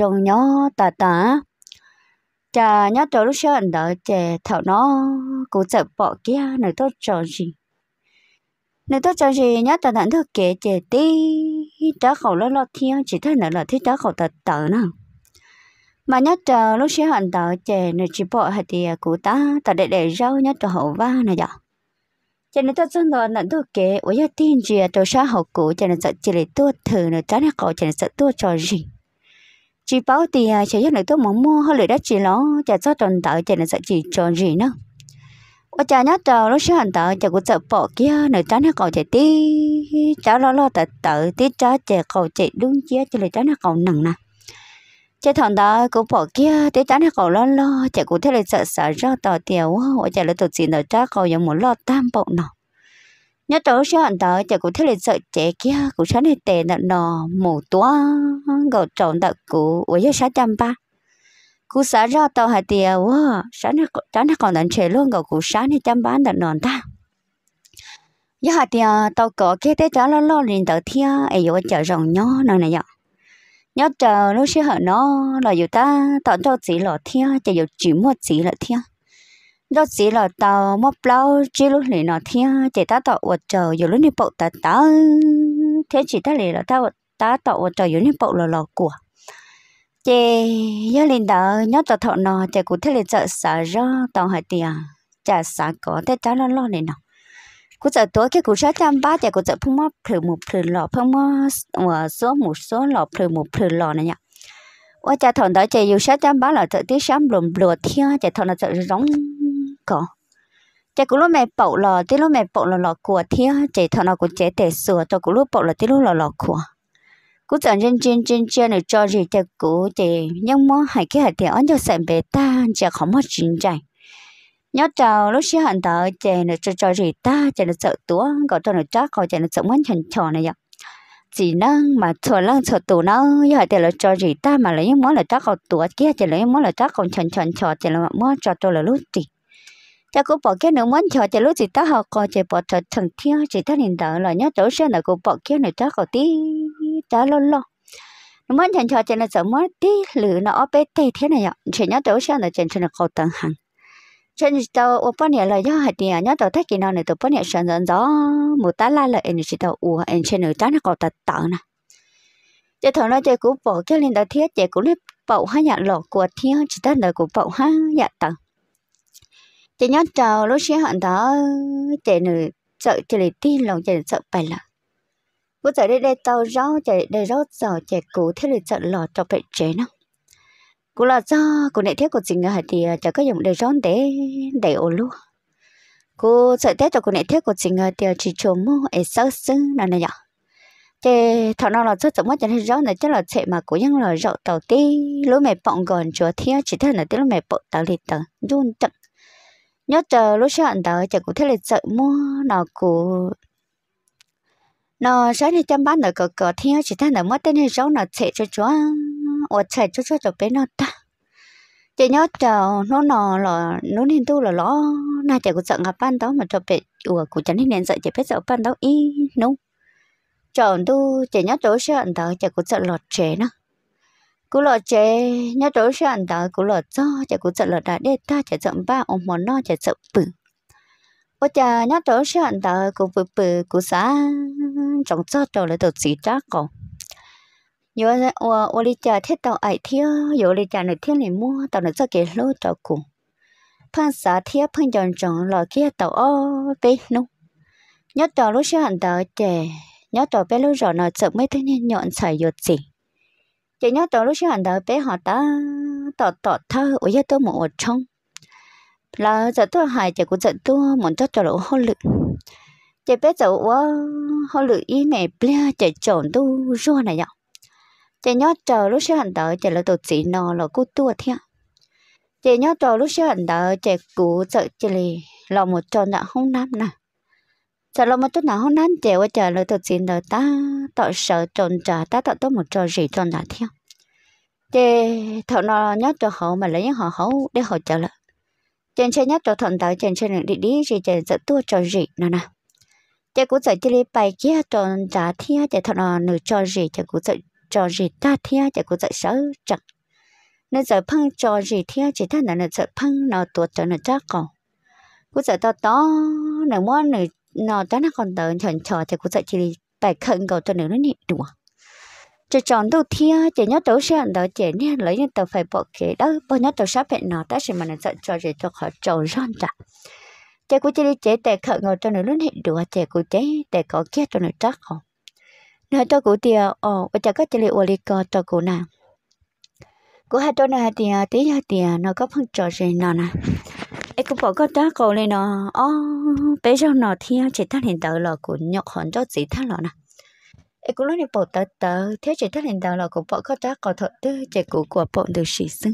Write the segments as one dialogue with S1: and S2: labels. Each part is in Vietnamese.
S1: rồng nhỏ tà tà cha nhớ trò lúc xưa anh đợi trẻ thảo nó cũng sợ bỏ kia nơi tốt trò gì nơi tốt trò gì nhớ tà thẳng thức kể trẻ tí trả khẩu lo lo thiên chỉ thấy nữa là thích trả khẩu tà tà nè mà nhớ trò lúc xưa anh đợi trẻ nơi chỉ bỏ hạt thì cụ ta tà để để rau nhớ trò hậu va này dạ cho nên tôi xin lỗi là tôi kể, với ủa tin gì, tôi sao học cũ cho nên sợ chỉ là tôi thử, nó trái nó cổ, cho nên sợ tôi cho gì chỉ bảo thì sẽ giúp này tôi muốn mua hơi lười đất chỉ nó chả cho tồn tại chả là sợ chỉ tròn gì nữa ở chả nhát cho nó sẽ hành tợ chả cũng sợ bỏ kia nơi trái nó cầu chạy tí cháu lo lo tợ tự tí trái chạy cầu chạy đúng chia cho lời trái nó cầu nặng nè chả thằng đó cũng bỏ kia tí trái nó cầu lo lo chả cũng thấy là sợ sợ ra tò tiểu ở chả là tụt gì nơi trái cầu giống một lo tam bộ nào nhớ tớ sẽ hẳn tớ chả cũng thích lên sợ trẻ kia cũng sáng hết tệ nợ nọ mù tua gầu trộn tớ cũ ủa giờ sáng chăm ba cú xã ra tàu hai tiền quá sáng nó sáng nó còn đàn trẻ luôn gầu cú sáng hết chăm ba nợ nòn ta giờ hai tiền tàu có cái tới trả lo lo liền tớ thia ấy vô chờ rồng nhó nọ này nhở nhớ chờ lúc sẽ hận nó là dù ta tận cho chỉ lọ thia chả dù chỉ một chỉ lọ thia nó chỉ là tàu móc lâu chỉ lúc này nó thiên chỉ ta tạo vật chờ giờ lúc này bộ ta ta thế chỉ ta này là ta ta tàu ở chờ giờ này bộ là lò của chỉ nhớ lên đó nhớ tàu thọ nó chỉ cụ thế là chợ xả ra tàu hải tiền chả xả có thế cháu lo lo này nọ cụ chợ tối cái cụ sáu trăm ba chị cụ chợ phong móc phơi một phơi lò phong móc số ờ, một số lò phơi một phơi lò này nhỉ ủa chả thọ đó chị dùng sáu trăm ba là chợ tí sắm lùm lùa thiên chả thọ nó chợ rong có chạy cũng lúc mẹ bậu lò tí lúc mẹ bậu lò lò của thì chạy thằng nào cũng chạy tệ sửa cho cũng lúc bậu lò tí lúc lò lò của cú chẳng chân chân chân chân được cho gì chạy cú chạy nhưng mà hai cái hạt thì ăn cho sẹn bề ta chạy không mất chính chạy nhớ chào lúc xí hận tớ chạy được cho cho gì ta chạy được sợ túa gọi cho được chắc gọi chạy được sợ muốn thành chò này vậy chỉ năng mà chờ lăng chờ tù nó giờ thì là cho gì ta mà lấy món là chắc còn tuổi kia chỉ lấy món là chắc còn chần chần chờ chỉ là món cho tôi là lúc gì cha cô bỏ kia nó muốn chờ cha lúc gì ta học còn cha bỏ chờ thằng thiên chỉ ta nhìn đỡ là nhá cháu xe là cô bỏ kia này cha có tí cha lo lo nó muốn chờ chờ cha là sợ muốn tí lử nó ở bên tây thế này ạ chỉ nhá cháu xe là chân cho nó cầu tầng hàng chân tàu ô bên này là do hạt nhà nhá tàu thấy kỳ nào này tàu bên này sơn dần gió một tá la là anh chỉ tàu ủa anh trên nửa trái nó cầu tật tợ nè cha thằng nó chơi cũng bỏ kia lên đầu thiết chơi cũng lấy bậu hai nhà lọ của thiên chỉ ta là cũng bậu hai nhà tầng chị nhớ trầu lúc xí hận đó chị nữ sợ chị lại tin lòng chị sợ phải là bữa giờ đây đây tàu gió chị đây gió giờ chị cố thế là sợ lò cho phải chế nó cũng là do của nệ thiết của chị người thì ờ, chả có dùng để gió để để ổ luôn ờ, cô sợ thế cho cô nệ thiết của chị người thì chỉ chồm mua ấy sợ sưng là này nhở thế thằng nó là rất giống mất cho nên gió này chắc là chị mà cố nhưng là rõ tàu tí lúc mẹ bọn gần chùa thiết chỉ thế là tí lúc mẹ bọn tàu thì tàu run chậm nhớ chờ lúc sáng tới chờ cụ thế lịch sợ mua nó cụ nó sáng thì chăm bán ở cờ cờ thiên chỉ thằng nó mất tên hay rau nó chạy cho chúa ở chạy cho chúa cho bé nó ta chị nhớ chờ nó nó là nó nên tu là nó na chạy cụ sợ ngập ban đó mà cho bé ủa cụ chẳng nên sợ chị biết sợ ban đó y nung chờ tu chị nhớ chỗ sáng tới chạy cụ sợ lọt trẻ nữa cú lọ chế nhớ chỗ sản đó cú lọ cho chả cú sợ lọ đã để ta chả chậm ba ông mòn no chả sợ bự ô chả nhớ chỗ sản đó cú bự bự cú xá trong cho trò lại được gì chắc còn nhớ ô ô đi chả thiết tàu ai thiếu nhớ đi chả nửa thiên này mua tàu nửa cho kể lô cho cùng phan xá thiếu phan chọn chọn lọ kia tàu ô bê nung nhớ tổ lúc sản đó chè nhớ tổ bê lô rồi nó sợ mấy thứ nhọn xài dột gì chị nhớ tôi lúc xưa anh đợi bé họ ta tọt tọt thơ ở dưới tôi một trong là giờ tôi hại chị cũng giận tôi muốn cho cho lỗ hô lực chị bé giờ quá hô lự ý mẹ bia chị trộn tôi rua này nhở chị nhớ chờ lúc xưa anh đợi chị là tôi chỉ nó là cô tôi theo chị nhớ chờ lúc xưa anh đợi chị cũng giận chị là một tròn đã không nắm nè sợ lo một chút nào không nán chèo chờ lời tôi chỉ đời ta tội sợ trồn trả ta tội tôi một trò gì tròn đã theo chế thọ nó nhát cho họ mà lấy họ hấu để họ chờ lại trên xe nhát cho thằng tao trên trên đi đi gì trên sẽ tua cho gì nè nè chế cũng giật chê bài kia cho trả thia chế thọ nó nửa cho gì chế cũng giật cho gì ta thia chế cũng giật sợ chặt nên giờ phăng cho gì thia chỉ thằng nó nửa sợ phăng nó tuột cho nó chắc còn cũng giật to to nửa món nửa nó chắc nó còn tớ chọn chờ chế cũng giật chê bài khẩn cầu cho nửa nó nhịn đùa chỉ chọn đầu tiên chỉ nhớ đầu xe đó chỉ nên lấy những tờ phải bỏ kế đó bỏ nhớ đầu sắp hẹn nó ta sẽ mà nó sợ cho chỉ cho họ trầu rón cả chỉ cũng chỉ đi chỉ để khởi ngồi cho nó luôn hiện đùa chỉ cũng chỉ để có kia cho nó chắc không nói cho cụ tiệt ồ bây giờ có chỉ liệu lịch co cho cụ nào cụ hai chỗ này thì tí hai thì nó có phân cho gì nó nè ấy cũng bỏ có đá cầu lên nó ô bây giờ nó thì chỉ ta hiện tại là cụ nhọc hơn cho gì thằng nó nè ai cũng nói nên bộ tờ tờ thế chỉ thắt hình đầu là của bộ có tác có thật tư chỉ của của bộ được sĩ xưng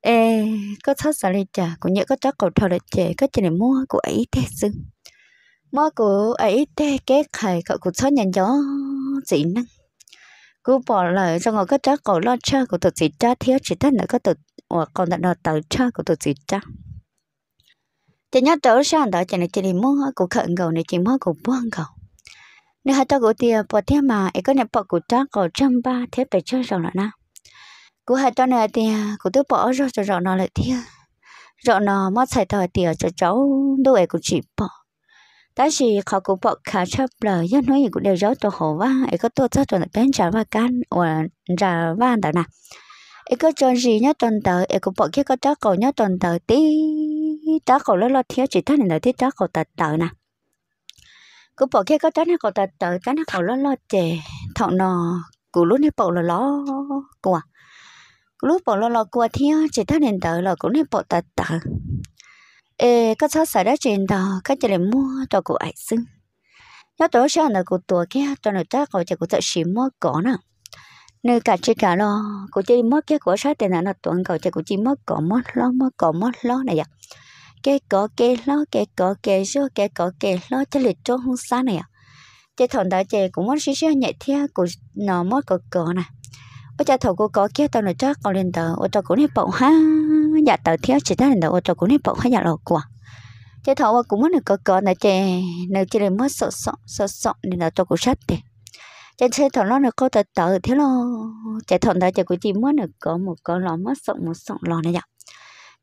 S1: ê có thắt xả lên trà của nhớ có tác cầu thật là trẻ có chỉ để mua của ấy thế xưng mua của ấy thế kế khải cậu cũng thắt nhận gió dị năng cứ bỏ lại cho ngồi có tác cầu lo cha của tụi chị cha thế chỉ thắt là có tụi còn đặt nó tờ cha của tụi chị cha chỉ nhớ tới sang đó chỉ này chỉ đi mua của khẩn cầu này chỉ mua của buông cầu nếu hai tao gỗ tiền bỏ thêm mà ấy có nè bỏ cụ trang có trăm ba thế phải chơi rồi na, cụ hai tao này thì cụ tôi bỏ rồi rồi rồi nó lại thế rồi nó mất xài tao thì cho cháu đâu ấy cũng chỉ bỏ tại vì họ cũng bỏ khá chấp lời nhất nói gì cũng đều giáo tôi hổ và ấy có tôi chắc rồi là bén trả và can và trả và đó nè ấy có cho gì nhất tuần tới ấy cũng bỏ kia có chắc cầu nhất tuần tới tí chắc cầu lo lo thiếu chỉ thắt này là thiết chắc cầu tật tờ nè cứ bỏ kia có trái nó còn ta tờ trái nó còn lo lo chè thọ nò cú lúc này bỏ là lo cua cú lúc bỏ lo lo cua thì chỉ ta nên tờ là cũng này bỏ tờ tờ ê các cháu sợ đó chuyện đó các chỉ lại mua cho cụ ấy xưng nhớ tối sáng là cụ tuổi kia cho nó chắc rồi chỉ cụ tự xì mua cỏ nè nơi cả chỉ cả lo cụ chỉ mua kia của sáng tiền là nó tuần cậu chỉ cụ chỉ mua cỏ mua lo mua cỏ mua lo này vậy cái có cái lo cái có cái rô cái có cái lo cho lịch cho không xa này à chơi thằng đó chơi cũng muốn xíu xíu nhẹ theo của nó mất có cỏ này ở cha thầu cô có kia tao nói chắc còn lên tờ ở trò cũng đi bậu ha nhà tờ theo chỉ ta lên tờ ở trò cũng đi bậu ha nhà lọ của chơi thầu cũng muốn được có cỏ này chơi nếu chơi lên mất sợ sợ sợ sợ nên là trò cũng sát tiền chạy xe thằng nó được cô tờ tờ thế lo chạy thằng đó chạy cũng chỉ muốn được có một con lò mất sọng một sọng lò này vậy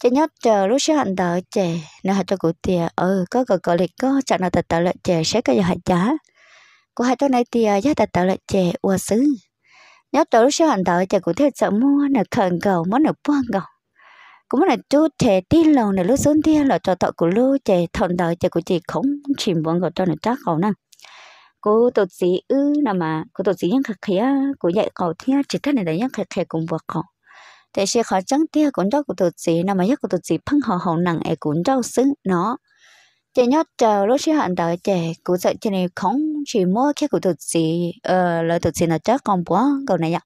S1: chỉ nhớ chờ lúc sẽ hận đỡ chè nó hạt cho cụ tiề ừ có cờ cờ lịch có chọn nào tật tờ lợi chè sẽ cái giờ hạt giá của hai chỗ này tiề giá tật tờ lợi chè ua xứ nhớ chờ lúc sẽ hận đỡ chè cụ tiề sợ mua nè khẩn cầu món nè buông cầu cũng là chú chè tin lòng nè lúc xuống tia là cho tọt của lú chè thọn đỡ chè của chị không chìm buông cầu cho nó chắc cầu năng cô tổ sĩ ư nào mà cô tổ sĩ nhân khắc khía cô dạy cầu thiên chỉ thế này là nhân khắc khía cũng vừa cầu thế sẽ khó chẳng tia cũng đâu của tụt gì nằm mà giấc của tụt gì phăng họ hậu nặng ấy cũng đâu xứng nó chị nhớ chờ lúc xí hạn đợi chị cũng sợ chị này không chỉ mua cái của tụt gì ờ lời tụt gì là chắc còn bố cầu này ạ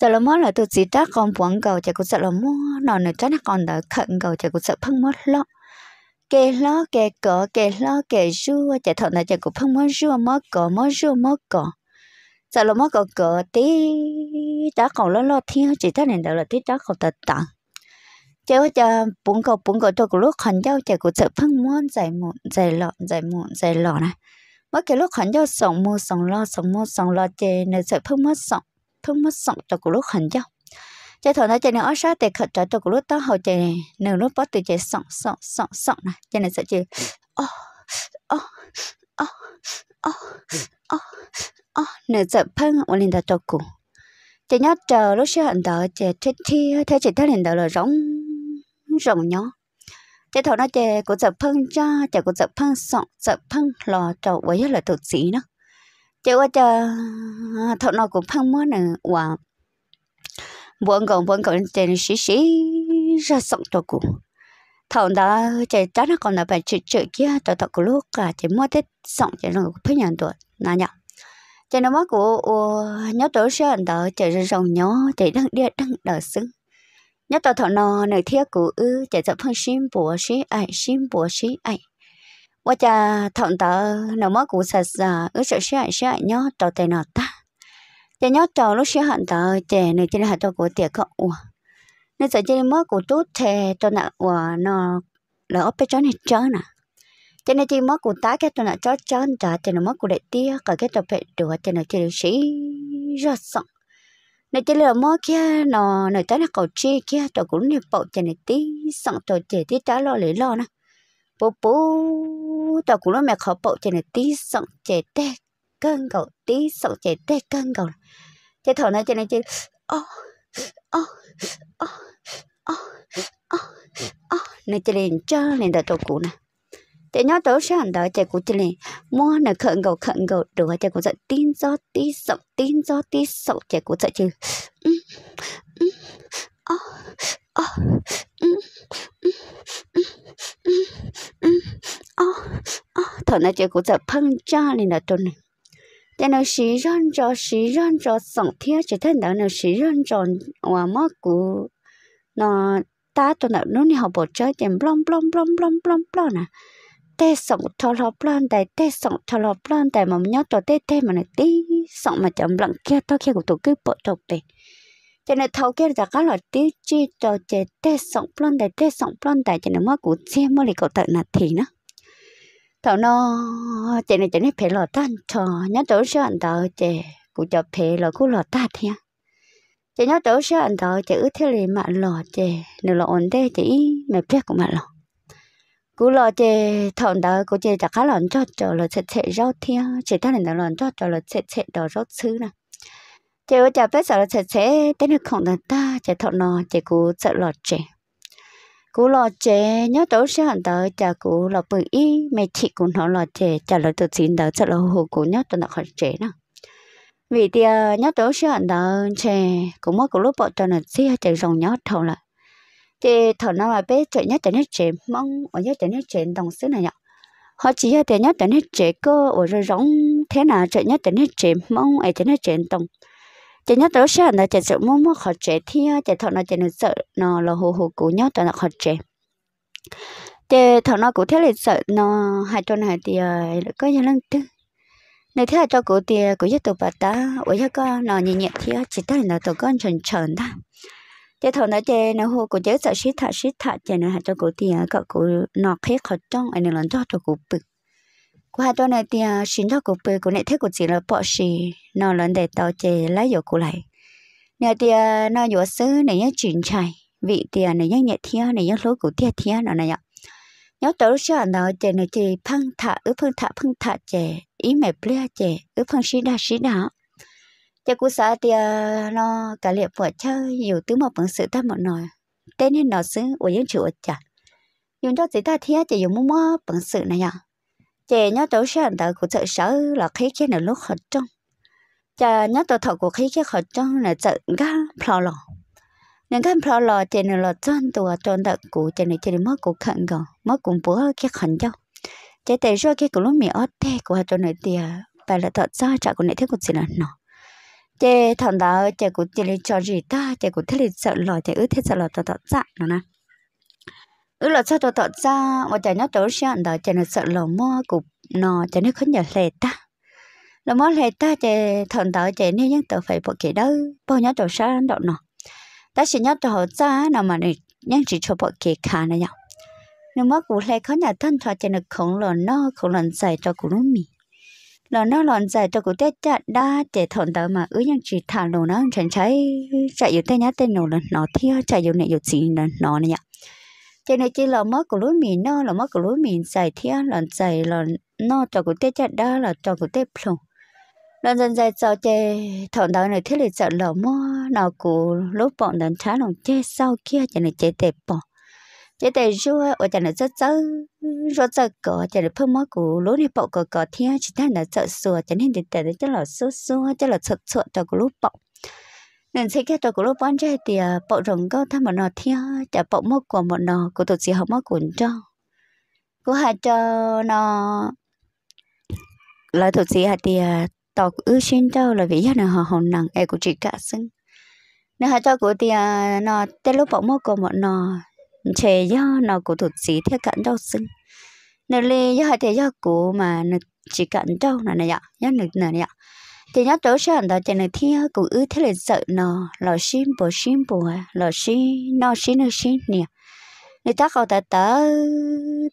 S1: giờ mua lời tụt gì chắc còn bố cầu chị cũng sợ là mua nó nữa chắc là còn đợi khẩn cầu chị cũng sợ phăng mất lọ kê lo kê cỏ kê lo kê rua chị thợ là chị cũng phăng mất rua mất cỏ mất rua mất cỏ giờ lo mất cờ cờ tí đã còn lo lo thiên chỉ thế này đó là tí đã còn tật tặng chế bây giờ bún cầu bún cầu tôi cái lúc khẩn giao chạy của sợ phân muốn giải muộn giải lọ giải muộn giải lọ này mất cái lúc khẩn giao sống mua sống lo sống mua sống lo chế nên sợ phân mất sống phân mất sống tôi cái lúc khẩn giao chế thổi nó chế nên ở sát để khẩn trái tôi cái lúc đó hậu chế nên lúc bắt từ chế sống sống sống sống này chế nên sợ chế ô ô ô ó, ó, ó, nửa giận phân ông linh đã cho cùng chị nhớ chờ lúc xưa hận đó chị chết thi, thế chị thấy linh đó là rỗng rỗng nhó chị thầu nó chị cũng giận phân cha chị cũng giận phân sọn giận phân lò trầu với rất là thực sĩ đó chị qua chờ thầu nó cũng phân mới nè quả buồn còn buồn còn chị xí xí ra sọn cho cùng thằng đó chạy chắc nó còn là phải chữ chữ kia cho tao cái lúc cả chỉ mua tết xong chỉ là phải nhận được nà nhở chỉ nó mất của nhớ tới sẽ đó chỉ rất dòng nhớ chỉ đang đi đang đỡ xứng nhớ tao thằng nó này thiết của ư chỉ tập phong xin bùa xí ai xin bùa xí ai và cha thằng đó nó mất của sạch ra ư sợ sẽ ai sẽ ai nhớ tao tên nó ta chỉ nhớ tao lúc sẽ hận tao chỉ này chỉ là tao của tiệc không nên sợ chơi mất của tốt thề cho nợ của nó là ốp cho nên chớ nè cho nên chơi mất của tá cái tôi nợ chớ chớ trả cho nó mất của đại tia cả cái tôi phải được cho nó chơi được sĩ rất sẵn nên chơi là mất kia nó nó tới là cầu chi kia tôi cũng nên bảo cho nó tí sẵn tôi chơi tí trả lo lấy lo nè bố bố tôi cũng nói mẹ khó bộ cho nó tí sẵn chơi tê cân cầu tí sẵn chơi tê cân cầu chơi thở nó cho nên chơi oh ơ ơ ơ ơ ơ nè chị liền cho liền đã trâu cũ nè thế nhớ tớ sẽ đó chạy cũ chị liền mua nè khẩn gầu khẩn gầu được chạy cũ giận tin gió tí sậu tin gió tí sậu chạy cũ giận chứ ừ, ừ, ơ ơ thở nó chạy cũ giận phăng cha liền đợi trâu này แต่เราสีร้อนจอสีร้อนจอสองเที่ยวจะท่านเราเราสีร้อนจอว่ามากูนอตาตัวเรานู่นนี่เขาบอกเจอเต็มปล้อมปล้อมปล้อมปล้อมปล้อมปล้อมนะแต่สองทอลอปล้อมแต่แต่สองทอลอปล้อมแต่มันยอดตัวเต้เต้มันตีสองมาจำหลังเคี้ยวตัวเคี้ยวตัวคือปวดตกเตะ cho nên thâu kia là các loại tiêu chi cho chế tết sống plon đại tết sống plon đại cho nên mất của chế mới lại cậu tự nạt thì nó thảo nó chị này chị này phải lọt tan trò nhớ tổ sẽ ăn tàu chị cũng cho phải lọt cũng lọt ta thế chị nhớ tổ sẽ ăn tàu chị ước thế này mà lọt chị nửa lọt ổn thế chị mẹ biết cũng mà lọt cú lo chê thọn đó cú chê chắc khá lọt cho cho lọt chệ chệ rau thia chệ ta nên lọt cho cho lọt chệ chệ đỏ rau xứ nè chê ở chả biết sợ là chệ chệ thế này không ta chệ thọn nó chê cú sợ lọt chê cú lo chè nhớ tổ sẽ hẳn tới chả cú lo bự y mẹ chị cũng nó lo chè chả lo tự xin tới chả lo hồ cú nhớ tụi nó khỏi chè nè vì thì nhớ tổ sẽ hẳn tới chè cũng mất cú lúc bọn cho nó xí hay chè rồng nhớ thầu lại thì thầu nó mà bé chè nhớ chè nhớ chè mong ở nhớ chè nhớ chè đồng xứ này nhở họ chỉ hay chè nhớ chè nhớ chè cơ ở rồi rồng thế nào chè nhớ chè nhớ chè mong ở chè nhớ chè đồng chỉ nhớ tới sao nó chỉ sợ mua mua khó chế thì chỉ thọ nó chỉ nó sợ nó là hồ hồ cũ nhớ tới nó khó chế để thọ nó cũng thế là sợ nó hai tuần hai thì có nhà lăng tư nếu thế cho cụ thì cụ nhất tụ bà ta ủa cho con nó nhẹ nhẹ thì chỉ thấy là tụ con trần trần ta để thọ nó chơi nó hồ cụ nhớ sợ xí thả xí thả chơi nó hai cho cụ thì cậu cụ nó khé khó trong anh lần cho tụ cụ bực qua đó này thì à, xin cho cụ bê của này thế cụ chỉ là bỏ xì nó lớn để tao chè lấy dầu cụ lại nè thì nó dầu sứ này nhá chuyển chạy vị thì à, này nhá nhẹ thia này nhá lối cụ thia thia nó này ạ nhớ lúc cho nó chè này chè phăng thả ứ phăng thả phăng thả chè ý mẹ plea chè ứ phăng xí đa xí đa chè cụ xã thì à, nó cả liệp vợ chơi nhiều thứ mà bằng sự ta mọi nồi tên nên nó sứ ở những chỗ chả dùng cho chỉ ta thia chè dùng mua mua bằng sự này ạ chị nhớ tổ sẽ hành tạo của thợ sở là khí cái này lúc khởi trong chả nhớ tổ thọ của khí cái khởi trong là chợ ga phò lò nên cái phò lò chị này là chân tổ tròn tạo của chị này chị này mất của khẩn gò mất cùng bữa cái khẩn cho chị tại sao cái của lúc mì ớt thế của hai chỗ này thì à, phải là thọ ra chả của này thế của chị là nó chị thằng đó chị của chị này cho gì ta chị của thế này sợ lò chị ướt thế sợ lò thọ thọ dạ nó nè ừ là sao tôi thật ra mà chả nhớ chỗ xem đó chả nó sợ lò mò cục nó chả nó không nhớ lệ ta lò mò lệ ta chả thằng đó chả nên những tờ phải bỏ kỹ đâu bỏ nhớ chỗ xa đó nó ta chỉ nhớ chỗ ra nó mà này những chỉ cho bỏ kỹ khá này nhở nếu mà cụ lệ khó nhà thân cho chả nó không lò nó không lần giải cho cụ lúm mì lò nó lòn giải cho cụ tết chặt đa chả thằng đó mà ứ những chỉ thả lò nó chẳng cháy chạy yếu tay nhá tên nó là nó thiêu chạy yếu này yếu chỉ là nó này nhở cho nên chỉ là mất của lối miền nó là mất của lối miền giải thiên là giải là nó cho của tết chặt đó là cho của tết plong lần dần dài cho chê thằng đó này thiết lịch sợ lỡ mơ nào của lúc bọn đến trái lòng chê sau kia cho nên chê đẹp bỏ chê đẹp rồi ở cho này rất rất rất rất cỏ cho nên phương mơ của lúc này bọn cỏ cỏ thiên chỉ thấy là sợ sùa cho nên để tệ cho là sùa sùa cho là sợ sợ cho của lúc bọn nên sẽ cái tôi của lúc bán chơi thì à, bộ rồng có tham một nọ thia chả bộ mốc của một nọ của tôi chỉ học mốc cuốn cho của hai cho nó là tôi chỉ hà thì à, tổ ư xin cho là vì nó họ hồng nặng e của chị cả xưng nên hai cho của thì à, nó tên lúc bộ mốc của một nọ chế do nó của tôi chỉ theo cận đâu xưng nó lê do hai thì do của mà chỉ cận đâu là này ạ do là này ạ thì nhớ tối sáng đó cho nên thiên cũng ư thế là sợ nó lo xin bồ xin bồ lo xin nó xin nó xin nè người ta cầu ta tớ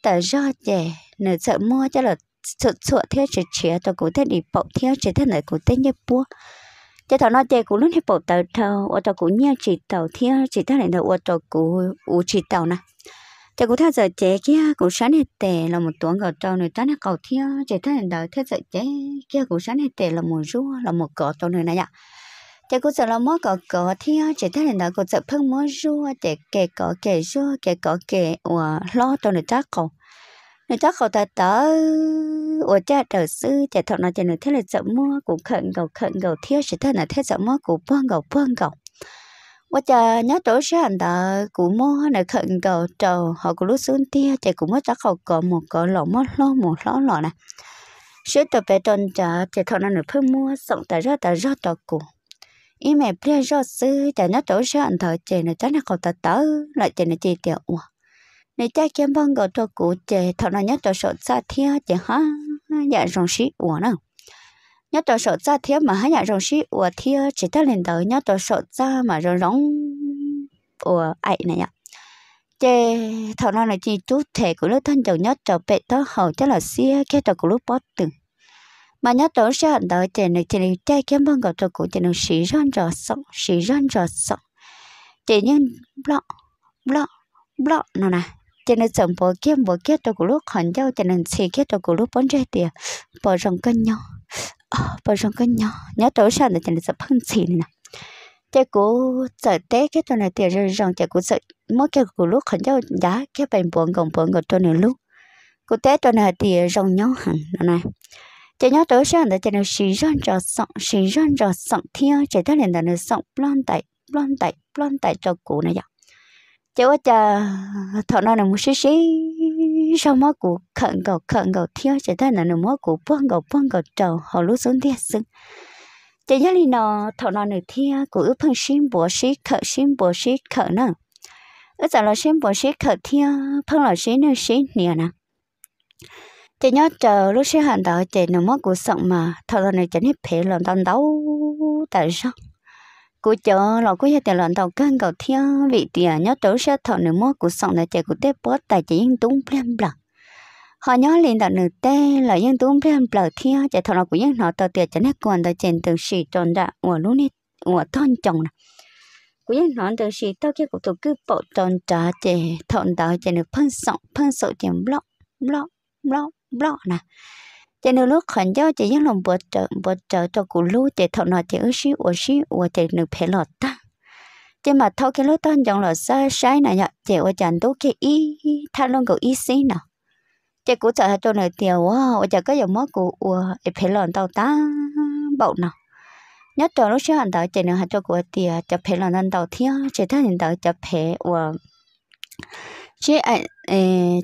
S1: tớ do chè nửa sợ mua cho là sợ sợ theo chỉ chia tôi cũng thế đi bộ theo chỉ thế này cũng thế như bua cho thằng nó chè cũng luôn hết bộ tàu tàu ô tô cũng nhau chỉ tàu theo chỉ thế này là ô tô cũng u chỉ tàu nè chả cũng theo giờ chế kia cũng sáng hết tệ là một tuần gạo trâu này ta nó cầu thia chế thế hiện đời thế giờ chế kia cũng sáng hết tệ là một rúa là một cỏ trâu này này ạ chả cũng giờ là mỗi cỏ cỏ thia chế thế hiện đời cũng giờ phân mỗi rúa chế kề cỏ kề rúa kề cỏ kề ủa lo trâu này chắc cầu này chắc cầu ta tớ ủa cha trở sư chả thọ nó chả người thế là giờ mua cũng khẩn gạo khẩn gạo thia chế thế là thế giờ mua cũng phân gạo phân gạo 我จะ nhớ chỗ sản đó cũng mua này khẩn cầu trầu họ cũng lúc xuống tia chạy cũng mất chắc họ có một có lọ mất lọ một lọ này sẽ tập về tuần trả chạy thọ nó phải mua xong tại ra tại ra trò cụ ý mẹ bia ra sư chạy nhớ chỗ sản thọ chạy này chắc là họ ta tớ lại chạy này chạy tiểu ủa này cha kiếm băng gọi trò cụ chạy thọ nó nhớ chỗ sợ xa thia chạy ha dạ rong xí ủa nào nhớ đồ sổ ra thiếu mà hai nhà rồng sĩ của thiếu chỉ ta lên tới nhớ đồ sổ ra mà rồng rồng của ấy này nhá chê thằng nào là chỉ chút thể của lớp thân chồng nhất đồ bệ đó hậu chắc là xia kia đồ của lớp bót từng mà nhớ đồ sẽ hẳn đợi chê này chê này chê kiếm bằng cầu đồ của chê này sĩ răn rò sống sĩ răn rò sống chê nhưng blọ blọ blọ nào nè cho này chồng bỏ kiếm bỏ kết đồ của lớp hận nhau cho này xì kết đồ của lớp bón ra tiền bỏ rồng cân nhau bà rong cái nhỏ nhỏ trâu sao thì chẳng được sợ phân chỉ này nè chạy cú sợ té cái trâu này tiền rồi rong chạy cố sợ mỗi cái cố lúc khẩn cho giá cái bệnh buồn gồng buồn gồng trâu này lúc cố té trâu này tiền rong nhỏ hẳn này chạy nhỏ trâu sao thì chẳng được xì rong cho sọng xì rong cho sọng thiên chạy tới liền là nó sọng lon tại lon tại lon tại cho cố này vậy chạy qua chờ thọ nó là một xí xí sau mó cụ khẩn cầu khẩn cầu thiếu chỉ thấy là nửa mó cụ buông cầu buông cầu trầu họ lúc xuống thiệt sưng chỉ nhớ li nọ thọ nọ nửa thiệt cụ ước phân xin bổ xí khở xin bổ xí khở nè ước giờ là xin bổ xí khẩn thiếu, phân là xí nửa xí nè nè chỉ nhớ chờ lúc xí hẳn đó chỉ nửa mó cụ sọng mà thọ nọ nửa chỉ hết phê lòng tâm đấu tại sao cú chó lọ cú hết tiền lần tàu căng cầu theo vị tiền nhớ tớ sẽ thọ nửa mốt của sòng là chạy của tép bớt tài chỉ yên tung plem bạc họ nhớ liền đặt nửa tê là yên tung plem bạc theo chạy thọ là của yên họ tờ tiền chạy nét còn tờ chèn từ xì tròn đã của lúc này của thon chồng nè của yên họ từ xì tao kia của tôi cứ bộ tròn trả chạy thọ tàu chạy nửa phân sòng phân sầu chạy block block block block nè cho nên lúc khẩn cho chỉ những lòng bữa trợ bữa trợ cho cụ lưu để thọ nọ chỉ ước xí ước xí ước để nửa phê lọt ta cho mà thâu cái lúc tan trong lọt sa sai này nhở chỉ ước chẳng đủ cái ý tha luôn cụ ý xí nọ chỉ cụ sợ cho nửa tiền quá ở chẳng có dòng mất cụ ước phê lọt tàu ta bậu nào nhất trong lúc xí hành tạo chỉ nửa hạt cho cụ tiền ờ, cho phê lọt nên tàu thiếu chỉ thay hành tạo cho phê ước chỉ ai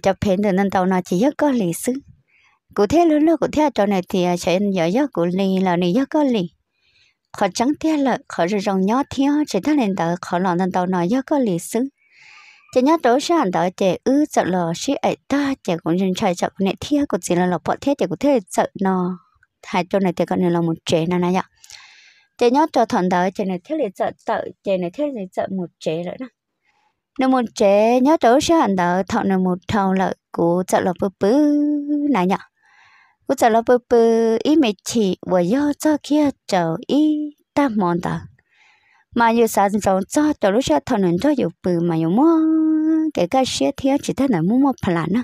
S1: cho phê nửa nên tàu nọ chỉ nhất có lịch sử cụ thế lớn lớn cụ thế chỗ này thì à, sẽ nhỏ giấc cụ lì là lì giấc cụ lì khó trắng thế là khó rồi rồng nhỏ thế chỉ thằng lên tờ khó lòng thằng tàu nói giấc có lì xứ chỉ nhớ tối sáng tờ chỉ ư sợ lò xí ấy ta chỉ cũng nhìn chạy chạy cụ này thế cụ chỉ là lọ bỏ thế chỉ cụ thế sợ nó hai chỗ này thì còn là một trẻ nào này ạ chị nhớ cho thằng đó chỉ này thế là sợ sợ chỉ này thế là sợ một trẻ rồi đó nếu một trẻ nhớ chỗ sẽ hành đó thọ là một thầu lợi của sợ là bự bự này nhở 我走了不不一米七，我要早起走一大忙的。mà yêu sao trong cho cho lúc cho thằng nên cho yêu bự mà yêu mua cái cái xe theo chỉ thấy là mua mua phải là nó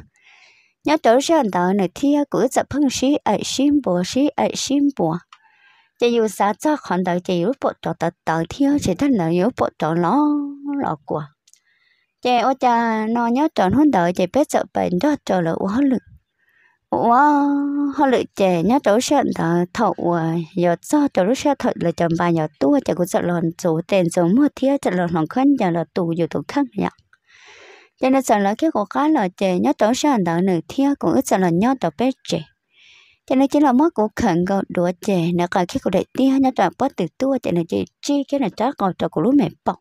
S1: nhớ chỗ xe đó này theo cứ tập phong sĩ ở xin bộ sĩ ở xin bộ chỉ yêu sao cho còn đợi chỉ yêu bộ cho tập đầu theo chỉ thấy là yêu bộ cho nó nó quá. chỉ ở cha nó nhớ chỗ hơn đợi chỉ biết sợ bệnh đó cho là uống lực 我 họ lựa trẻ nhá cháu ờ, ờ, sẵn là thậu giờ cho cháu lúc sau thật là chồng bà nhỏ tua cháu cũng sợ lòn chủ tiền giống một thia cháu lòn hoàng khăn giờ là tù dù tù khăn nhá cho nên sợ là cái của cá là trẻ nhá cháu sẵn là nửa thia cũng ít sợ là nhá cháu bé trẻ cho nên chỉ là mất của khẩn gạo đũa trẻ nè cả khi của đại tia nhá cháu bắt từ tua cho nên chỉ chi cái này cháu còn cháu của lúc mẹ bọc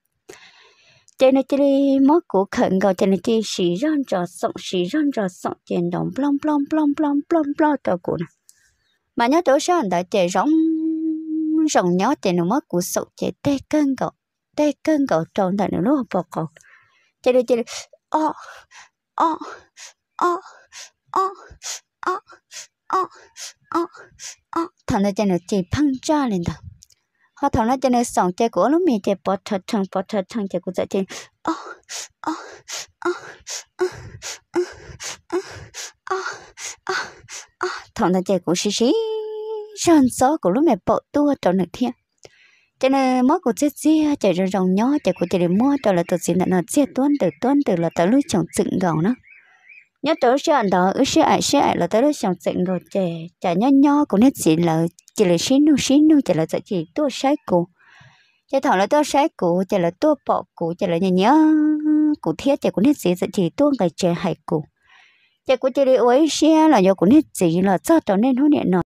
S1: cho nên chỉ mất của khẩn gọi cho nên chỉ xì rón rò sọng xì ron rò sọng tiền đồng plom plom plom plom plom plom cho cụ nè mà nhớ tổ sao đã chạy rong rong nhớ chạy nó mất của sọng chạy tay cân cậu tay cân cậu tròn tại nó lúc bọc cậu cho nên chỉ ô ô ô ô ô ô ô ô thằng này chạy nó chỉ phăng ra lên thằng họ thằng nó cho nên sòng chơi của lúc mình chơi bỏ thật thằng bỏ thật thằng chơi của chơi chơi ô ô ô ô ô ô ô ô thằng nó chơi của xí xí sơn số của lúc mẹ bỏ tua tròn được thiên cho nên mất của chết chia chạy ra rồng nhỏ chạy của chạy để mua cho là tụt xin là nó chia tuôn từ tuôn từ là tới lúc chồng dựng gọn nó nhớ chỗ xe ảnh đó ước xe ảnh xe ảnh là tới đó xong chuyện rồi trẻ, trẻ nhớ nho cũng hết gì là chỉ là xin nu xin nu chỉ là tới chỉ tua sai cũ, chỉ thọ là tua sai cũ, chỉ là tua bỏ cũ, chỉ là nhớ nhớ cụ thiết chỉ cũng hết gì chỉ tua cái trẻ hải cũ, chỉ cũng chỉ đi uống xe là nhớ cũng hết gì là cho cho nên hôn điện nọ